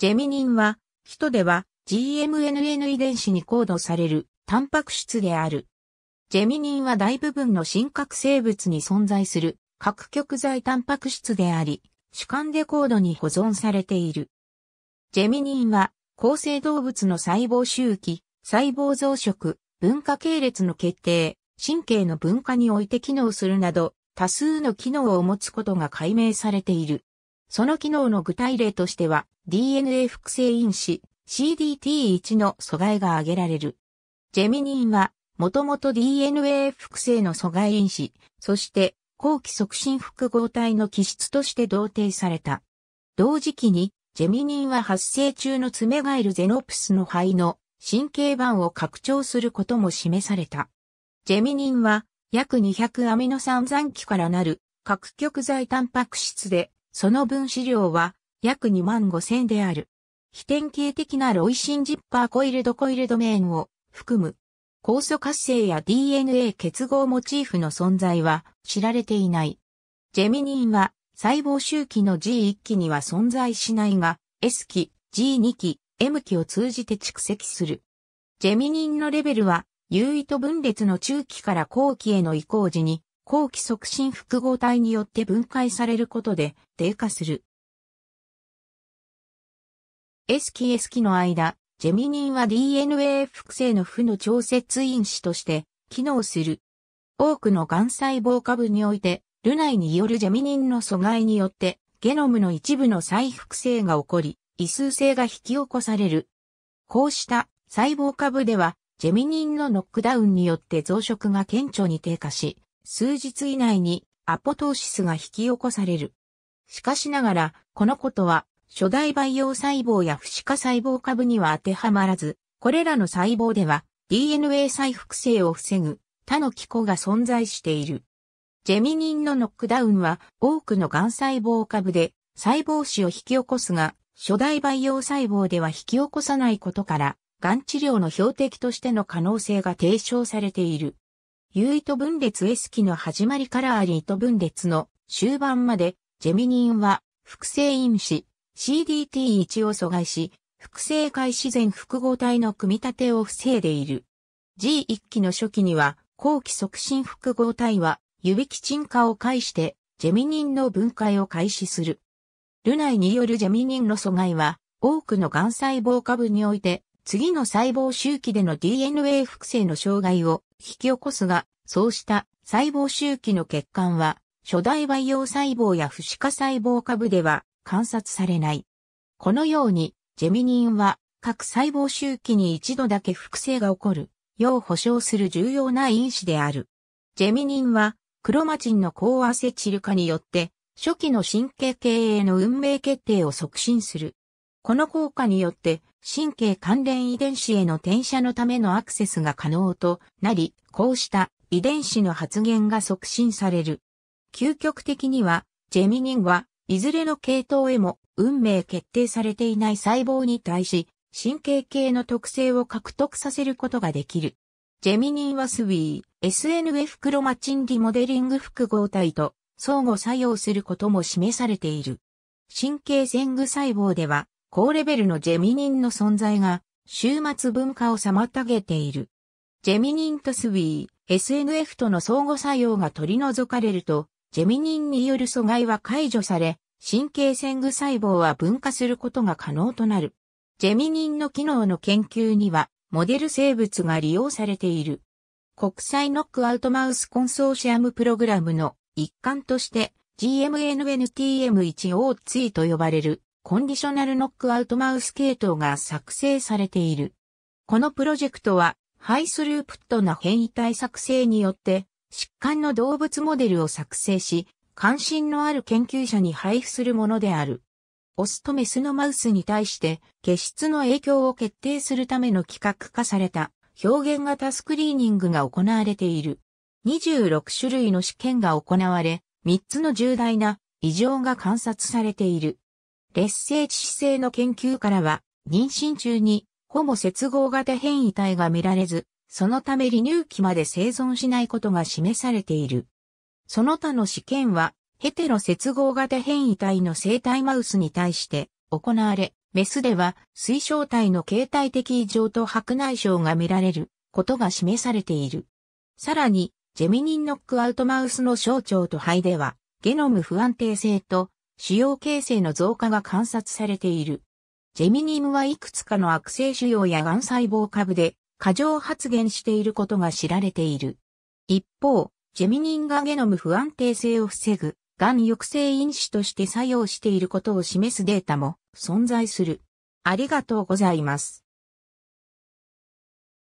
ジェミニンは、ヒトでは GMNN 遺伝子にコードされるタンパク質である。ジェミニンは大部分の真核生物に存在する核極材タンパク質であり、主観でコードに保存されている。ジェミニンは、構成動物の細胞周期、細胞増殖、文化系列の決定、神経の分化において機能するなど、多数の機能を持つことが解明されている。その機能の具体例としては、DNA 複製因子 CDT1 の阻害が挙げられる。ジェミニンは、もともと DNA 複製の阻害因子、そして後期促進複合体の基質として同定された。同時期に、ジェミニンは発生中のツメガエルゼノプスの肺の神経板を拡張することも示された。ジェミニンは約200アミノ酸残基からなる核極剤タンパク質で、その分子量は約2万5千である。非典型的なロイシンジッパーコイルドコイルドメインを含む酵素活性や DNA 結合モチーフの存在は知られていない。ジェミニンは細胞周期の G1 期には存在しないが、S 期、G2 期、M 期を通じて蓄積する。ジェミニンのレベルは、優位と分裂の中期から後期への移行時に、後期促進複合体によって分解されることで低下する。エスキエスキの間、ジェミニンは DNA 複製の負の調節因子として機能する。多くの癌細胞株において、ルナイによるジェミニンの阻害によって、ゲノムの一部の再複製が起こり、異数性が引き起こされる。こうした細胞株では、ジェミニンのノックダウンによって増殖が顕著に低下し、数日以内にアポトーシスが引き起こされる。しかしながら、このことは初代培養細胞や不死化細胞株には当てはまらず、これらの細胞では DNA 再複製を防ぐ他の機構が存在している。ジェミニンのノックダウンは多くの癌細胞株で細胞死を引き起こすが、初代培養細胞では引き起こさないことから、癌治療の標的としての可能性が提唱されている。有糸分裂 S 期の始まりからあり糸分裂の終盤まで、ジェミニンは複製因子、CDT1 を阻害し、複製回自然複合体の組み立てを防いでいる。G1 期の初期には、後期促進複合体は、指基沈化を介して、ジェミニンの分解を開始する。ルナイによるジェミニンの阻害は、多くの癌細胞株において、次の細胞周期での DNA 複製の障害を引き起こすが、そうした細胞周期の欠陥は、初代培養細胞や不死化細胞株では観察されない。このように、ジェミニンは各細胞周期に一度だけ複製が起こる、要保証する重要な因子である。ジェミニンは、クロマチンの高アセチル化によって、初期の神経系への運命決定を促進する。この効果によって、神経関連遺伝子への転写のためのアクセスが可能となり、こうした遺伝子の発現が促進される。究極的には、ジェミニンはいずれの系統へも運命決定されていない細胞に対し、神経系の特性を獲得させることができる。ジェミニンはスウィー、SNF クロマチンリモデリング複合体と相互作用することも示されている。神経線具細胞では、高レベルのジェミニンの存在が、終末分化を妨げている。ジェミニンとスウィー、SNF との相互作用が取り除かれると、ジェミニンによる阻害は解除され、神経線具細胞は分化することが可能となる。ジェミニンの機能の研究には、モデル生物が利用されている。国際ノックアウトマウスコンソーシアムプログラムの一環として GMNNTM1O2 と呼ばれるコンディショナルノックアウトマウス系統が作成されている。このプロジェクトはハイスループットな変異体作成によって疾患の動物モデルを作成し、関心のある研究者に配布するものである。オスとメスのマウスに対して、血質の影響を決定するための規格化された表現型スクリーニングが行われている。26種類の試験が行われ、3つの重大な異常が観察されている。劣勢致死性の研究からは、妊娠中にホモ接合型変異体が見られず、そのため離乳期まで生存しないことが示されている。その他の試験は、ヘテロ接合型変異体の生体マウスに対して行われ、メスでは水晶体の形態的異常と白内障が見られることが示されている。さらに、ジェミニンノックアウトマウスの小腸と肺では、ゲノム不安定性と腫瘍形成の増加が観察されている。ジェミニンはいくつかの悪性腫瘍や癌細胞株で過剰発現していることが知られている。一方、ジェミニンガゲノム不安定性を防ぐ、がん抑制因子として作用していることを示すデータも存在する。ありがとうございます。